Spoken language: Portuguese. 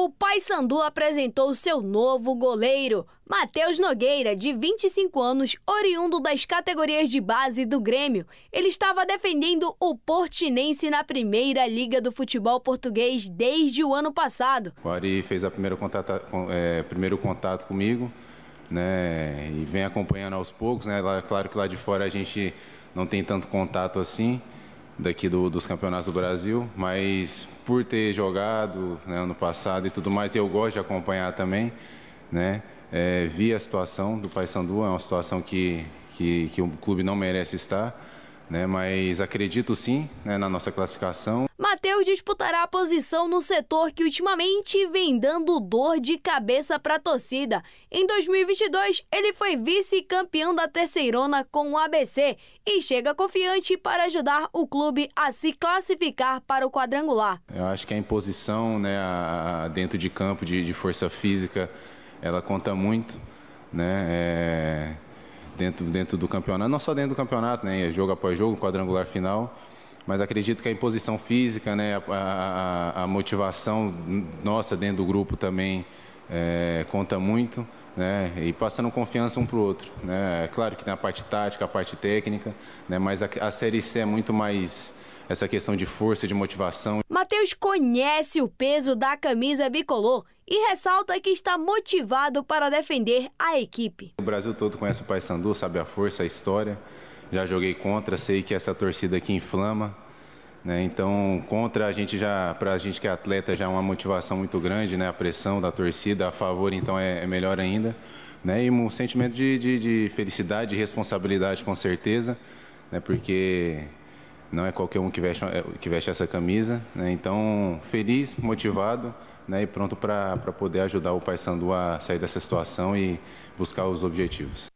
O Paysandu apresentou seu novo goleiro, Matheus Nogueira, de 25 anos, oriundo das categorias de base do Grêmio. Ele estava defendendo o Portinense na primeira liga do futebol português desde o ano passado. O Ari fez o primeiro contato, é, primeiro contato comigo né, e vem acompanhando aos poucos. Né, claro que lá de fora a gente não tem tanto contato assim daqui do, dos campeonatos do Brasil, mas por ter jogado né, ano passado e tudo mais, eu gosto de acompanhar também, né? É, vi a situação do Paysandu, é uma situação que, que, que o clube não merece estar, né? Mas acredito sim né, na nossa classificação disputará a posição no setor que ultimamente vem dando dor de cabeça para a torcida. Em 2022, ele foi vice-campeão da Terceirona com o ABC e chega confiante para ajudar o clube a se classificar para o quadrangular. Eu acho que a imposição né, a, a dentro de campo de, de, força física, ela conta muito. Né, é, dentro, dentro do campeonato, não só dentro do campeonato, né, jogo após jogo, quadrangular final mas acredito que a imposição física, né, a, a, a motivação nossa dentro do grupo também é, conta muito, né, e passando confiança um para o outro. Né. É claro que tem a parte tática, a parte técnica, né, mas a, a Série C é muito mais essa questão de força, de motivação. Matheus conhece o peso da camisa bicolor e ressalta que está motivado para defender a equipe. O Brasil todo conhece o Paysandu, sabe a força, a história já joguei contra, sei que essa torcida aqui inflama. Né? Então, contra a gente já, para a gente que é atleta, já é uma motivação muito grande, né? a pressão da torcida a favor, então é, é melhor ainda. Né? E um sentimento de, de, de felicidade, de responsabilidade, com certeza, né? porque não é qualquer um que veste, é, que veste essa camisa. Né? Então, feliz, motivado né? e pronto para poder ajudar o Paysandu a sair dessa situação e buscar os objetivos.